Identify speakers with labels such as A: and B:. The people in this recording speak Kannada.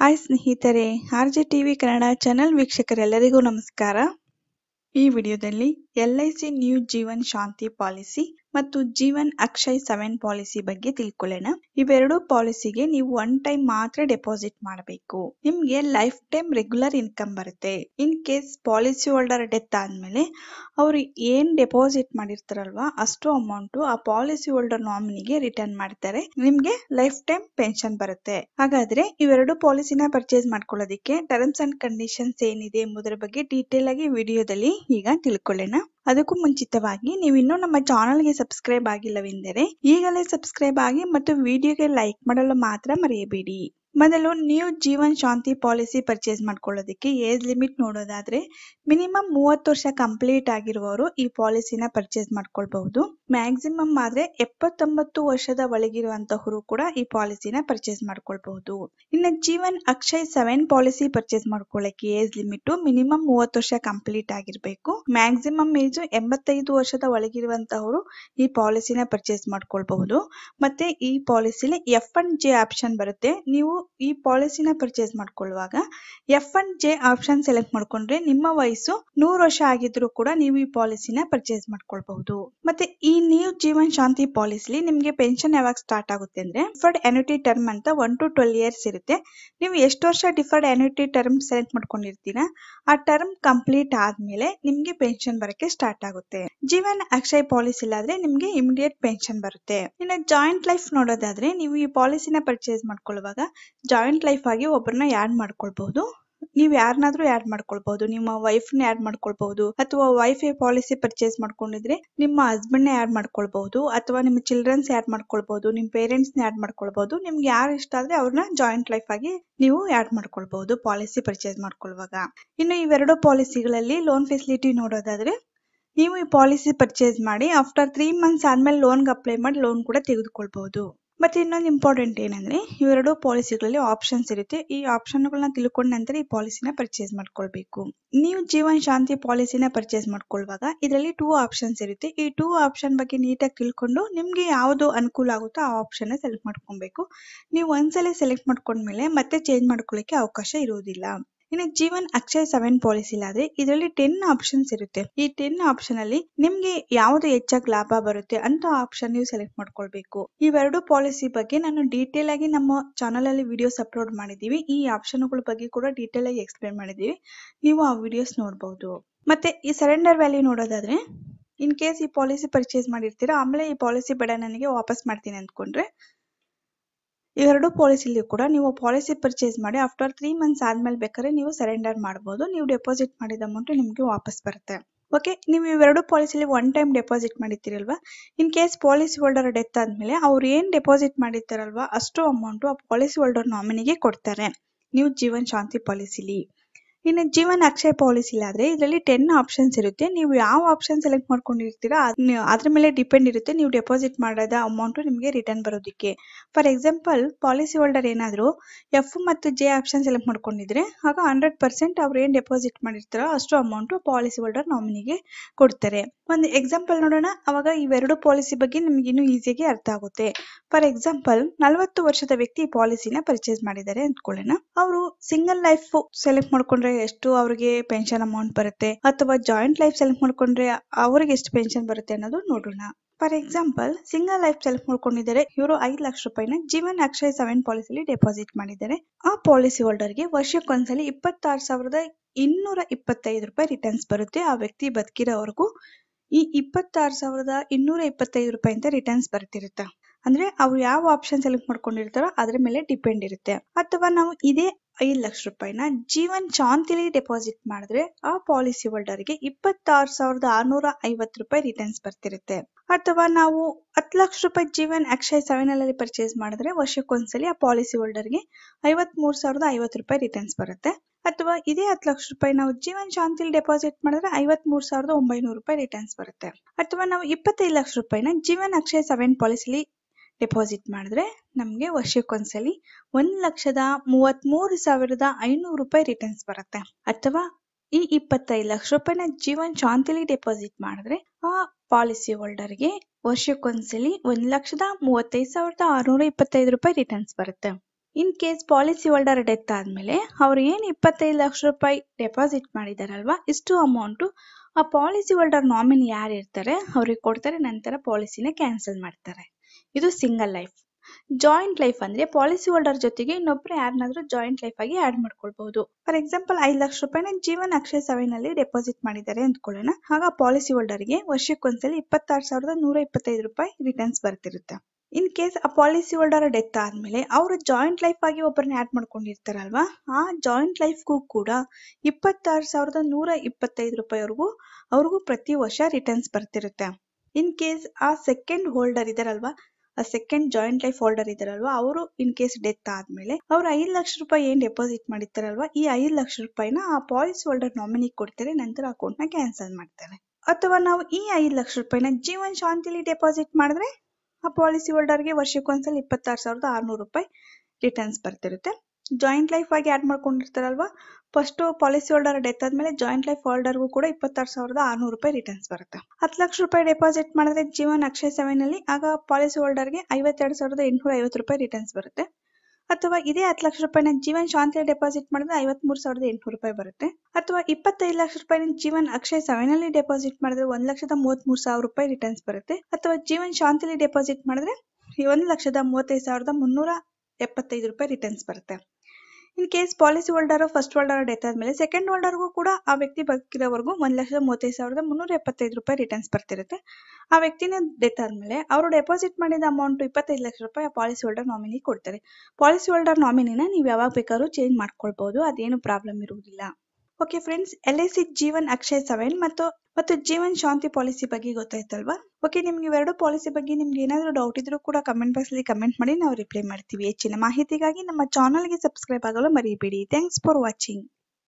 A: ಹಾಯ್ ಸ್ನೇಹಿತರೆ R J T V Kannada channel ವೀಕ್ಷಕರೆಲ್ಲರಿಗೂ ನಮಸ್ಕಾರ ಈ ವಿಡಿಯೋದಲ್ಲಿ L I C new Jeevan Shanti policy ಮತ್ತು ಜೀವನ್ ಅಕ್ಷಯ್ ಸೆವೆನ್ ಪಾಲಿಸಿ ಬಗ್ಗೆ ತಿಳ್ಕೊಳ್ಳೋಣ ಇವೆರಡು ಪಾಲಿಸಿಗೆ ನೀವು ಒನ್ ಟೈಮ್ ಮಾತ್ರ ಡೆಪಾಸಿಟ್ ಮಾಡಬೇಕು ನಿಮ್ಗೆ ಲೈಫ್ ಟೈಮ್ ರೆಗ್ಯುಲರ್ ಇನ್ಕಮ್ ಬರುತ್ತೆ in case policy holder death ಆದ್ಮೇಲೆ ಅವರು ಏನ್ ಡೆಪಾಸಿಟ್ ಮಾಡಿರ್ತಾರಲ್ವಾ ಅಷ್ಟು ಅಮೌಂಟ್ ಆ ಪಾಲಿಸಿ ಹೋಲ್ಡರ್ ನಾಮಿನಿಗೆ ರಿಟರ್ನ್ ಮಾಡ್ತಾರೆ ನಿಮ್ಗೆ ಲೈಫ್ ಟೈಮ್ ಪೆನ್ಷನ್ ಬರುತ್ತೆ ಹಾಗಾದ್ರೆ ಇವೆರಡು ಪಾಲಿಸಿನ ಪರ್ಚೇಸ್ ಮಾಡ್ಕೊಳ್ಳೋದಕ್ಕೆ ಟರ್ಮ್ಸ್ ಅಂಡ್ ಕಂಡೀಷನ್ಸ್ ಏನಿದೆ ಎಂಬುದರ ಬಗ್ಗೆ ಡೀಟೇಲ್ ಆಗಿ ವಿಡಿಯೋದಲ್ಲಿ ಈಗ ತಿಳ್ಕೊಳ್ಳೋಣ ಅದಕ್ಕೂ ಮುಂಚಿತವಾಗಿ ನೀವಿನ್ನೂ ನಮ್ಮ ಚಾನಲ್ಗೆ ಸಬ್ಸ್ಕ್ರೈಬ್ ಆಗಿಲ್ಲವೆಂದರೆ ಈಗಲೇ ಸಬ್ಸ್ಕ್ರೈಬ್ ಆಗಿ ಮತ್ತು ವಿಡಿಯೋಗೆ ಲೈಕ್ ಮಾಡಲು ಮಾತ್ರ ಮರೆಯಬೇಡಿ ಮೊದಲು ನೀವು ಜೀವನ್ ಶಾಂತಿ ಪಾಲಿಸಿ ಪರ್ಚೇಸ್ ಮಾಡ್ಕೊಳ್ಳೋದಕ್ಕೆ ಏಜ್ ಲಿಮಿಟ್ ನೋಡೋದಾದ್ರೆ ಮಿನಿಮಮ್ ಮೂವತ್ತು ವರ್ಷ ಕಂಪ್ಲೀಟ್ ಆಗಿರುವವರು ಈ ಪಾಲಿಸಿನ ಪರ್ಚೇಸ್ ಮಾಡ್ಕೊಳ್ಬಹುದು ಮ್ಯಾಕ್ಸಿಮಮ್ ಆದ್ರೆ ಎಪ್ಪತ್ತೊಂಬತ್ತು ವರ್ಷದ ಒಳಗಿರುವಂತಹವರು ಕೂಡ ಈ ಪಾಲಿಸಿನ ಪರ್ಚೇಸ್ ಮಾಡ್ಕೊಳ್ಬಹುದು ಇನ್ನ Jeevan Akshay seven policy purchase ಮಾಡ್ಕೊಳ್ಳಕ್ಕೆ ಏಜ್ ಲಿಮಿಟ್ ಮಿನಿಮಮ್ ಮೂವತ್ತು ವರ್ಷ ಕಂಪ್ಲೀಟ್ ಆಗಿರ್ಬೇಕು ಮ್ಯಾಕ್ಸಿಮಮ್ ಏಜ್ ಎಂಬತ್ತೈದು ವರ್ಷದ ಒಳಗಿರುವಂತಹವರು ಈ ಪಾಲಿಸಿನ ಪರ್ಚೇಸ್ ಮಾಡ್ಕೊಳ್ಬಹುದು ಮತ್ತೆ ಈ ಪಾಲಿಸಿಲಿ ಎಫ್ ಅಂಡ್ ಜೆ ಆಪ್ಷನ್ ಬರುತ್ತೆ ನೀವು ಈ ಪಾಲಿಸಿನ ಪರ್ಚೇಸ್ ಮಾಡ್ಕೊಳ್ಳುವಾಗ F and J option select ಮಾಡ್ಕೊಂಡ್ರೆ ನಿಮ್ಮ ವಯಸ್ಸು ನೂರು ವರ್ಷ ಆಗಿದ್ರು ಕೂಡ ನೀವು ಈ ಪಾಲಿಸಿನ ಪರ್ಚೇಸ್ ಮಾಡ್ಕೊಳ್ಬಹುದು ಮತ್ತೆ ಈ ಈ ನ್ಯೂ ಜೀವನ್ ಶಾಂತಿ ಪಾಲಿಸಿಲಿ ನಿಮ್ಗೆ ಪೆನ್ಷನ್ ಯಾವಾಗ ಸ್ಟಾರ್ಟ್ ಆಗುತ್ತೆ ಅಂದ್ರೆ ಡಿಫರ್ಡ್ ಅನ್ಯೂಟಿ ಟರ್ಮ್ ಅಂತ ಒನ್ ಟು ಟ್ವೆಲ್ ಇಯರ್ಸ್ ಇರುತ್ತೆ ನೀವು ಎಷ್ಟು ವರ್ಷ ಡಿಫರ್ಡ್ ಅನ್ಯೂಟಿ ಟರ್ಮ್ ಸೆಲೆಕ್ಟ್ ಮಾಡ್ಕೊಂಡಿರ್ತೀರ ಆ ಟರ್ಮ್ ಕಂಪ್ಲೀಟ್ ಆದ್ಮೇಲೆ ನಿಮ್ಗೆ ಪೆನ್ಷನ್ ಬರಕ್ಕೆ ಸ್ಟಾರ್ಟ್ ಆಗುತ್ತೆ ಜೀವನ್ ಅಕ್ಷಯ್ ಪಾಲಿಸಿ ಇಲ್ಲಾದ್ರೆ ನಿಮ್ಗೆ ಇಮಿಡಿಯೇಟ್ ಪೆನ್ಷನ್ ಬರುತ್ತೆ ಇನ್ನು ಜಾಯಿಂಟ್ ಲೈಫ್ ನೋಡೋದಾದ್ರೆ ನೀವು ಈ ಪಾಲಿಸಿನ ಪರ್ಚೇಸ್ ಮಾಡ್ಕೊಳ್ಳುವಾಗ ಜಾಯಿಂಟ್ ಲೈಫ್ ಆಗಿ ಒಬ್ಬರನ್ನ ಯಾಡ್ ಮಾಡ್ಕೊಳ್ಬಹುದು ನೀವು ಯಾರನ್ನಾದ್ರೂ ಆಡ್ ಮಾಡ್ಕೊಳ್ಬಹುದು ನಿಮ್ಮ ವೈಫ್ ವೈಫ್ನ ಆ್ಯಡ್ ಮಾಡ್ಕೊಳ್ಬಹುದು ಅಥವಾ ವೈಫೈ ಪಾಲಿಸಿ ಪರ್ಚೇಸ್ ಮಾಡ್ಕೊಂಡಿದ್ರೆ ನಿಮ್ಮ ನ ಆ್ಯಡ್ ಮಾಡ್ಕೊಳ್ಬಹುದು ಅಥವಾ ನಿಮ್ಮ ಚಿಲ್ಡ್ರನ್ಸ್ ಆಡ್ ಮಾಡ್ಕೊಳ್ಬಹುದು ನಿಮ್ಮ ಪೇರೆಂಟ್ಸ್ನ ಆಡ್ ಮಾಡ್ಕೊಳ್ಬಹುದು ನಿಮ್ಗೆ ಯಾರು ಇಷ್ಟ ಆದ್ರೆ ಅವ್ರನ್ನ ಜಾಯಿಂಟ್ ಲೈಫ್ ಆಗಿ ನೀವು ಆಡ್ ಮಾಡ್ಕೊಳ್ಬಹುದು ಪಾಲಿಸಿ ಪರ್ಚೇಸ್ ಮಾಡ್ಕೊಳ್ಳುವಾಗ ಇನ್ನು ಇವೆರಡು ಪಾಲಿಸಿಗಳಲ್ಲಿ ಲೋನ್ ಫೆಸಿಲಿಟಿ ನೋಡೋದಾದ್ರೆ ನೀವು ಈ ಪಾಲಿಸಿ ಪರ್ಚೇಸ್ ಮಾಡಿ ಆಫ್ಟರ್ ತ್ರೀ ಮಂತ್ಸ್ ಆದ್ಮೇಲೆ ಗೆ ಅಪ್ಲೈ ಮಾಡಿ ಲೋನ್ ಕೂಡ ತೆಗೆದುಕೊಳ್ಬಹುದು ಮತ್ತೆ ಇನ್ನೊಂದು ಇಂಪಾರ್ಟೆಂಟ್ ಏನಂದ್ರೆ ಇವೆರಡು ಪಾಲಿಸಿಗಳಲ್ಲಿ ಆಪ್ಷನ್ಸ್ ಇರುತ್ತೆ ಈ ಆಪ್ಷನ್ಗಳನ್ನ ತಿಳ್ಕೊಂಡ ನಂತರ ಈ ಪಾಲಿಸಿನ ಪರ್ಚೇಸ್ ಮಾಡ್ಕೊಳ್ಬೇಕು ನೀವು ಜೀವನ್ ಶಾಂತಿ ಪಾಲಿಸಿನ ಪರ್ಚೇಸ್ ಮಾಡ್ಕೊಳ್ಳುವಾಗ ಇದರಲ್ಲಿ ಟೂ ಆಪ್ಷನ್ಸ್ ಇರುತ್ತೆ ಈ ಟೂ ಆಪ್ಷನ್ ಬಗ್ಗೆ ನೀಟಾಗಿ ತಿಳ್ಕೊಂಡು ನಿಮ್ಗೆ ಯಾವುದು ಅನುಕೂಲ ಆಗುತ್ತೋ ಆ ಆಪ್ಷನ್ ಸೆಲೆಕ್ಟ್ ಮಾಡ್ಕೊಬೇಕು ನೀವು ಒಂದ್ಸಲ ಸೆಲೆಕ್ಟ್ ಮಾಡ್ಕೊಂಡ್ಮೇಲೆ ಮತ್ತೆ ಚೇಂಜ್ ಮಾಡ್ಕೊಳ್ಳಿಕ್ಕೆ ಅವಕಾಶ ಇರುವುದಿಲ್ಲ ಇನ್ನು ಜೀವನ್ ಅಕ್ಷಯ್ ಸೆವೆನ್ ಪಾಲಿಸಿ ಆದ್ರೆ ಇದರಲ್ಲಿ ಟೆನ್ ಆಪ್ಷನ್ಸ್ ಇರುತ್ತೆ ಈ ಟೆನ್ ಆಪ್ಷನ್ ಅಲ್ಲಿ ನಿಮ್ಗೆ ಯಾವ್ದು ಹೆಚ್ಚಾಗಿ ಲಾಭ ಬರುತ್ತೆ ಅಂತ ಆಪ್ಷನ್ ನೀವು ಸೆಲೆಕ್ಟ್ ಮಾಡ್ಕೊಳ್ಬೇಕು ಇವೆರಡು ಪಾಲಿಸಿ ಬಗ್ಗೆ ನಾನು ಡೀಟೇಲ್ ಆಗಿ ನಮ್ಮ ಚಾನಲ್ ಅಲ್ಲಿ ವಿಡಿಯೋಸ್ ಅಪ್ಲೋಡ್ ಮಾಡಿದೀವಿ ಈ ಆಪ್ಷನ್ ಗಳ ಬಗ್ಗೆ ಕೂಡ ಡೀಟೇಲ್ ಆಗಿ ಎಕ್ಸ್ಪ್ಲೇನ್ ಮಾಡಿದೀವಿ ನೀವು ಆ ವಿಡಿಯೋಸ್ ನೋಡಬಹುದು ಮತ್ತೆ ಈ ಸರೆಂಡರ್ ವ್ಯಾಲ್ಯೂ ನೋಡೋದಾದ್ರೆ ಇನ್ ಕೇಸ್ ಈ ಪಾಲಿಸಿ ಪರ್ಚೇಸ್ ಮಾಡಿರ್ತೀರಾ ಆಮೇಲೆ ಈ ಪಾಲಿಸಿ ಬೇಡ ನನಗೆ ವಾಪಸ್ ಮಾಡ್ತೀನಿ ಅಂದ್ಕೊಂಡ್ರೆ ಇವೆರಡು ಪಾಲಿಸಿಲಿ ಕೂಡ ನೀವು ಪಾಲಿಸಿ ಪರ್ಚೇಸ್ ಮಾಡಿ ಆಫ್ಟರ್ ತ್ರೀ ಮಂತ್ಸ್ ಆದ್ಮೇಲೆ ಬೇಕಾದ್ರೆ ನೀವು ಸರೆಂಡರ್ ಮಾಡಬಹುದು ನೀವು ಡೆಪಾಸಿಟ್ ಮಾಡಿದ ಅಮೌಂಟ್ ನಿಮಗೆ ವಾಪಸ್ ಬರುತ್ತೆ ಓಕೆ ನೀವು ಇವೆರಡು ಪಾಲಿಸಿಲಿ ಒನ್ ಟೈಮ್ ಡೆಪಾಸಿಟ್ ಮಾಡಿರ್ತೀರಲ್ವಾ in case policy holder death ಆದ್ಮೇಲೆ ಅವ್ರು ಏನ್ ಡೆಪಾಸಿಟ್ ಮಾಡಿರ್ತಾರಲ್ವಾ ಅಷ್ಟು ಅಮೌಂಟ್ ಆ ಪಾಲಿಸಿ ಹೋಲ್ಡರ್ ನಾಮಿನಿಗೆ ಕೊಡ್ತಾರೆ ನೀವು ಜೀವನ್ ಶಾಂತಿ ಪಾಲಿಸಿಲಿ ಇನ್ನು ಜೀವನ್ ಅಕ್ಷಯ ಇಲ್ಲ ಆದ್ರೆ ಇದರಲ್ಲಿ ಟೆನ್ ಆಪ್ಷನ್ಸ್ ಇರುತ್ತೆ ನೀವು ಯಾವ ಆಪ್ಷನ್ ಸೆಲೆಕ್ಟ್ ಮಾಡ್ಕೊಂಡಿರ್ತೀರಾ ಅದ್ರ ಮೇಲೆ ಡಿಪೆಂಡ್ ಇರುತ್ತೆ ನೀವು ಡೆಪಾಸಿಟ್ ಮಾಡೋದ ಅಮೌಂಟ್ ನಿಮಗೆ ರಿಟರ್ನ್ ಬರೋದಕ್ಕೆ ಫಾರ್ ಎಕ್ಸಾಂಪಲ್ ಪಾಲಿಸಿ ಹೋಲ್ಡರ್ ಏನಾದ್ರು ಎಫ್ ಮತ್ತು ಜೆ ಆಪ್ಷನ್ ಸೆಲೆಕ್ಟ್ ಮಾಡ್ಕೊಂಡಿದ್ರೆ ಆಗ ಹಂಡ್ರೆಡ್ ಪರ್ಸೆಂಟ್ ಅವ್ರು ಏನ್ ಡೆಪಾಸಿಟ್ ಮಾಡಿರ್ತಾರೋ ಅಷ್ಟು ಅಮೌಂಟ್ ಪಾಲಿಸಿ ಹೋಲ್ಡರ್ ನಾಮಿನಿಗೆ ಕೊಡ್ತಾರೆ ಒಂದು ಎಕ್ಸಾಂಪಲ್ ನೋಡೋಣ ಅವಾಗ ಇವೆರಡು ಪಾಲಿಸಿ ಬಗ್ಗೆ ನಿಮಗೆ ಇನ್ನೂ ಈಸಿಯಾಗಿ ಅರ್ಥ ಆಗುತ್ತೆ ಫಾರ್ ಎಕ್ಸಾಂಪಲ್ ನಲವತ್ತು ವರ್ಷದ ವ್ಯಕ್ತಿ ಪಾಲಿಸಿನ ಪರ್ಚೇಸ್ ಮಾಡಿದ್ದಾರೆ ಅಂದ್ಕೊಳ್ಳೋಣ ಅವರು ಸಿಂಗಲ್ ಲೈಫ್ ಸೆಲೆಕ್ಟ್ ಮಾಡ್ಕೊಂಡ್ರೆ ಮಾಡ್ಕೊಂಡ್ರೆ ಎಷ್ಟು ಅವ್ರಿಗೆ ಪೆನ್ಷನ್ ಅಮೌಂಟ್ ಬರುತ್ತೆ ಅಥವಾ ಜಾಯಿಂಟ್ ಲೈಫ್ ಸೆಲ್ಫ್ ಮಾಡ್ಕೊಂಡ್ರೆ ಅವ್ರಿಗೆ ಎಷ್ಟು ಪೆನ್ಷನ್ ಬರುತ್ತೆ ಅನ್ನೋದು ನೋಡೋಣ for example single life self ಮಾಡ್ಕೊಂಡಿದ್ದಾರೆ ಇವರು ಐದು ಲಕ್ಷ ರೂಪಾಯಿನ ಜೀವನ್ ಅಕ್ಷಯ್ ಸೆವೆನ್ ಪಾಲಿಸಿಲಿ ಡೆಪಾಸಿಟ್ ಮಾಡಿದ್ದಾರೆ ಆ ಪಾಲಿಸಿ ಹೋಲ್ಡರ್ಗೆ ವರ್ಷಕ್ಕೊಂದ್ಸಲಿ ಇಪ್ಪತ್ತಾರು ಸಾವಿರದ ಇನ್ನೂರ ಇಪ್ಪತ್ತೈದು ರೂಪಾಯಿ ರಿಟರ್ನ್ಸ್ ಬರುತ್ತೆ ಆ ವ್ಯಕ್ತಿ ಬದುಕಿರೋವರೆಗೂ ಈ ಇಪ್ಪತ್ತಾರು ಸಾವಿರದ ಇನ್ನೂರ ಇಪ್ಪತ್ತೈದು ರೂಪಾಯಿ ಅಂತ ರಿಟರ್ನ್ಸ್ ಬರ್ತಿರುತ್ತೆ ಅಂದ್ರೆ ಅವ್ರು ಯಾವ ಆಪ್ಷನ್ ಸೆಲೆಕ್ಟ್ ಮಾಡ್ಕೊಂಡಿರ್ತಾರೋ ಅದ್ರ ಮೇಲೆ ಡಿಪೆಂಡ್ ಇರುತ್ತೆ ಅಥವಾ ನಾವು ಇದೇ ಐದು ಲಕ್ಷ ರೂಪಾಯಿನ ಜೀವನ್ ಶಾಂತಿಲಿ ಡೆಪಾಸಿಟ್ ಮಾಡಿದ್ರೆ ಆ ಪಾಲಿಸಿ ಹೋಲ್ಡರ್ಗೆ ಇಪ್ಪತ್ತಾರು ಸಾವಿರದ ಆರ್ನೂರ ಐವತ್ ರೂಪಾಯಿ ರಿಟರ್ನ್ಸ್ ಬರ್ತಿರುತ್ತೆ ಅಥವಾ ನಾವು ಹತ್ತು ಲಕ್ಷ ರೂಪಾಯಿ ಜೀವನ್ ಅಕ್ಷಯ್ ಸೆವೆನ್ ಅಲ್ಲಿ ಪರ್ಚೇಸ್ ಮಾಡಿದ್ರೆ ವರ್ಷಕ್ಕೊಂದ್ಸಲಿ ಆ ಪಾಲಿಸಿ ಹೋಲ್ಡರ್ಗೆ ಐವತ್ ಮೂರ್ ಸಾವಿರದ ಐವತ್ತು ರೂಪಾಯಿ ರಿಟರ್ನ್ಸ್ ಬರುತ್ತೆ ಅಥವಾ ಇದೇ ಹತ್ತು ಲಕ್ಷ ರೂಪಾಯಿ ನಾವು ಜೀವನ್ ಶಾಂತಿಲಿ ಡೆಪಾಸಿಟ್ ಮಾಡಿದ್ರೆ ಐವತ್ ಮೂರ್ ಸಾವಿರದ ಒಂಬೈನೂರು ರೂಪಾಯಿ ರಿಟರ್ನ್ಸ್ ಬರುತ್ತೆ ಅಥವಾ ನಾವು ಇಪ್ಪತ್ತೈದು ಲಕ್ಷ ರೂಪಾಯಿನ ಜೀವನ್ ಅಕ್ಷಯ್ ಸೆವೆನ್ ಪಾಲಿಸಿಲಿ ಡೆಪಾಸಿಟ್ ಮಾಡಿದ್ರೆ ನಮಗೆ ವರ್ಷಕ್ಕೊಂದ್ಸಲಿ ಒಂದು ಲಕ್ಷದ ಮೂವತ್ತ್ಮೂರು ಸಾವಿರದ ಐನೂರು ರೂಪಾಯಿ ರಿಟರ್ನ್ಸ್ ಬರುತ್ತೆ ಅಥವಾ ಈ ಇಪ್ಪತ್ತೈದು ಲಕ್ಷ ರೂಪಾಯಿನ ಜೀವನ್ ಶಾಂತಿಲಿ ಡೆಪಾಸಿಟ್ ಮಾಡಿದ್ರೆ ಆ ಪಾಲಿಸಿ ಹೋಲ್ಡರ್ಗೆ ವರ್ಷಕ್ಕೊಂದ್ಸಲಿ ಒಂದು ಲಕ್ಷದ ಮೂವತ್ತೈದು ಸಾವಿರದ ಆರುನೂರ ಇಪ್ಪತ್ತೈದು ರೂಪಾಯಿ ರಿಟರ್ನ್ಸ್ ಬರುತ್ತೆ in case policy holder death ಆದ್ಮೇಲೆ ಅವ್ರು ಏನು ಇಪ್ಪತ್ತೈದು ಲಕ್ಷ ರೂಪಾಯಿ ಡೆಪಾಸಿಟ್ ಮಾಡಿದಾರಲ್ವಾ ಇಷ್ಟು ಅಮೌಂಟ್ ಆ ಪಾಲಿಸಿ ಹೋಲ್ಡರ್ ನಾಮಿನಿ ಯಾರು ಇರ್ತಾರೆ ಅವ್ರಿಗೆ ಕೊಡ್ತಾರೆ ನಂತರ ಪಾಲಿಸಿನ ಕ್ಯಾನ್ಸಲ್ ಮಾಡ್ತಾರೆ ಇದು ಸಿಂಗಲ್ ಲೈಫ್ ಜಾಯಿಂಟ್ ಲೈಫ್ ಅಂದ್ರೆ ಪಾಲಿಸಿ ಹೋಲ್ಡರ್ ಜೊತೆಗೆ ಇನ್ನೊಬ್ರು ಯಾರನ್ನಾದ್ರೂ ಜಾಯಿಂಟ್ ಲೈಫ್ ಆಗಿ ಆಡ್ ಮಾಡ್ಕೊಳ್ಬಹುದು ಫಾರ್ ಎಕ್ಸಾಂಪಲ್ ಐದು ಲಕ್ಷ ರೂಪಾಯಿನ ಜೀವನ ಅಕ್ಷಯ ಸವೆನಲ್ಲಿ ಡೆಪಾಸಿಟ್ ಮಾಡಿದ್ದಾರೆ ಅಂದ್ಕೊಳ್ಳೋಣ ಆಗ ಪಾಲಿಸಿ ಹೋಲ್ಡರ್ಗೆ ವರ್ಷಕ್ಕೊಂದ್ಸಲ ಇಪ್ಪತ್ತಾರು ಸಾವಿರದ ನೂರ ಇಪ್ಪತ್ತೈದು ರೂಪಾಯಿ ರಿಟರ್ನ್ಸ್ ಬರ್ತಿರುತ್ತೆ ಇನ್ ಕೇಸ್ ಆ ಪಾಲಿಸಿ ಹೋಲ್ಡರ್ ಡೆತ್ ಆದ್ಮೇಲೆ ಅವರು ಜಾಯಿಂಟ್ ಲೈಫ್ ಆಗಿ ಒಬ್ಬರನ್ನ ಆಡ್ ಮಾಡ್ಕೊಂಡಿರ್ತಾರಲ್ವಾ ಆ ಜಾಯಿಂಟ್ ಲೈಫ್ಗೂ ಕೂಡ ಇಪ್ಪತ್ತಾರು ಸಾವಿರದ ನೂರ ಇಪ್ಪತ್ತೈದು ರೂಪಾಯಿವರೆಗೂ ಅವ್ರಿಗೂ ಪ್ರತಿ ವರ್ಷ ರಿಟರ್ನ್ಸ್ ಬರ್ತಿರುತ್ತೆ ಇನ್ ಕೇಸ್ ಆ ಸೆಕೆಂಡ್ ಹೋಲ್ಡರ್ ಇದಾರಲ್ವಾ ಆ ಸೆಕೆಂಡ್ ಜಾಯಿಂಟ್ ಲೈಫ್ ಹೋಲ್ಡರ್ ಇದಾರಲ್ವಾ ಅವರು ಇನ್ ಕೇಸ್ ಡೆತ್ ಆದ್ಮೇಲೆ ಅವ್ರು ಐದು ಲಕ್ಷ ರೂಪಾಯಿ ಏನ್ ಡೆಪಾಸಿಟ್ ಮಾಡಿರ್ತಾರಲ್ವಾ ಈ ಐದು ಲಕ್ಷ ರೂಪಾಯಿನ ಆ ಪಾಲಿಸಿ ಹೋಲ್ಡರ್ ನಾಮಿನಿ ಕೊಡ್ತಾರೆ ನಂತರ ಅಕೌಂಟ್ ನ ಕ್ಯಾನ್ಸಲ್ ಮಾಡ್ತಾರೆ ಅಥವಾ ನಾವು ಈ ಐದು ಲಕ್ಷ ರೂಪಾಯಿನ ಜೀವನ್ ಶಾಂತಿಲಿ ಡೆಪಾಸಿಟ್ ಮಾಡಿದ್ರೆ ಆ ಪಾಲಿಸಿ ಹೋಲ್ಡರ್ ಗೆ ವರ್ಷಕ್ಕೊಂದ್ಸಲ ಇಪ್ಪತ್ತಾರು ಸಾವಿರದ ಆರ್ನೂರು ರೂಪಾಯಿ ರಿಟರ್ನ್ಸ್ ಬರ್ತಿರುತ್ತೆ ಜಾಯಿಂಟ್ ಲೈಫ್ ಆಗಿ ಆಡ್ ಮಾಡ್ಕೊಂಡಿರ್ತಾರಲ್ವ ಫಸ್ಟು ಪಾಲಿಸಿ ಹೋಲ್ಡರ್ ಡೆತ್ ಆದ್ಮೇಲೆ ಜಾಯಿಂಟ್ ಲೈಫ್ ಹೋಲ್ಡರ್ಗೂ ಕೂಡ ಇಪ್ಪತ್ತಾರು ಸಾವಿರದ ಆರುನೂರು ರೂಪಾಯಿ ರಿಟರ್ನ್ಸ್ ಬರುತ್ತೆ ಹತ್ತು ಲಕ್ಷ ರೂಪಾಯಿ ಡೆಪಾಸಿಟ್ ಮಾಡಿದ್ರೆ ಜೀವನ್ ಅಕ್ಷಯ ಅಲ್ಲಿ ಆಗ ಪಾಲಿಸಿ ಗೆ ಐವತ್ತೆರಡು ಸಾವಿರದ ಎಂಟುನೂರ ಐವತ್ತು ರೂಪಾಯಿ ರಿಟರ್ನ್ಸ್ ಬರುತ್ತೆ ಅಥವಾ ಇದೇ ಹತ್ತು ಲಕ್ಷ ರೂಪಾಯಿನ ಜೀವನ್ ಶಾಂತಿಯಲ್ಲಿ ಡೆಪಾಸಿಟ್ ಮಾಡಿದ್ರೆ ಐವತ್ಮೂರು ಸಾವಿರದ ಎಂಟುನೂರು ರೂಪಾಯಿ ಬರುತ್ತೆ ಅಥವಾ ಇಪ್ಪತ್ತೈದು ಲಕ್ಷ ರೂಪಾಯಿನ ಜೀವನ್ ಅಕ್ಷಯ ಅಲ್ಲಿ ಡೆಪಾಸಿಟ್ ಮಾಡಿದ್ರೆ ಒಂದ್ ಲಕ್ಷದ ಮೂವತ್ತ್ಮೂರು ಸಾವಿರ ರೂಪಾಯಿ ರಿಟರ್ನ್ಸ್ ಬರುತ್ತೆ ಅಥವಾ ಜೀವನ್ ಶಾಂತಿಲಿ ಡೆಪಾಸಿಟ್ ಮಾಡಿದ್ರೆ ಒಂದ್ ಲಕ್ಷದ ಮೂವತ್ತೈದು ಸಾವಿರದ ಮುನ್ನೂರ ಎಪ್ಪತ್ತೈದು ರೂಪಾಯಿ ರಿಟರ್ನ್ಸ್ ಬರುತ್ತೆ in case policy holder first holder death ಆದ್ಮೇಲೆ ಸೆಕೆಂಡ್ ಹೋಲ್ಡರ್ಗೂ ಕೂಡ ಆ ವ್ಯಕ್ತಿ ಬದುಕಿರೋವರೆಗೂ ಒಂದ್ ಲಕ್ಷದ ಮೂವತ್ತೈದು ಸಾವಿರದ ಮುನ್ನೂರ ಎಪ್ಪತ್ತೈದು ರೂಪಾಯಿ ರಿಟರ್ನ್ಸ್ ಬರ್ತಿರುತ್ತೆ ಆ ವ್ಯಕ್ತಿನ ಡೆತ್ ಆದ್ಮೇಲೆ ಅವರು ಡೆಪಾಸಿಟ್ ಮಾಡಿದ ಅಮೌಂಟ್ ಇಪ್ಪತ್ತೈದು ಲಕ್ಷ ರೂಪಾಯಿ ಆ ಪಾಲಿಸಿ ಹೋಲ್ಡರ್ ನಾಮಿನಿ ಕೊಡ್ತಾರೆ ಪಾಲಿಸಿ ಹೋಲ್ಡರ್ ನಾಮಿನಿನ ನೀವು ಯಾವಾಗ ಬೇಕಾದ್ರೂ ಚೇಂಜ್ ಮಾಡ್ಕೊಳ್ಬಹುದು ಅದೇನು ಪ್ರಾಬ್ಲಮ್ ಇರುವುದಿಲ್ಲ okay friends L I C Jeevan Akshay seven ಮತ್ತು ಮತ್ತು ಜೀವನ್ ಶಾಂತಿ ಪಾಲಿಸಿ ಬಗ್ಗೆ ಗೊತ್ತಾಯ್ತಲ್ವಾ ಓಕೆ ನಿಮ್ಗೆ ಎರಡು ಪಾಲಿಸಿ ಬಗ್ಗೆ ನಿಮ್ಗೆ ಏನಾದರೂ ಡೌಟ್ ಇದ್ರೂ ಕೂಡ ಕಮೆಂಟ್ ಬಾಕ್ಸ್ ಅಲ್ಲಿ ಕಮೆಂಟ್ ಮಾಡಿ ನಾವು ರಿಪ್ಲೈ ಮಾಡ್ತೀವಿ ಹೆಚ್ಚಿನ ಮಾಹಿತಿಗಾಗಿ ನಮ್ಮ ಗೆ ಸಬ್ಸ್ಕ್ರೈಬ್ ಆಗಲು ಮರಿಬೇಡಿ ಥ್ಯಾಂಕ್ಸ್ ಫಾರ್ ವಾಚಿಂಗ್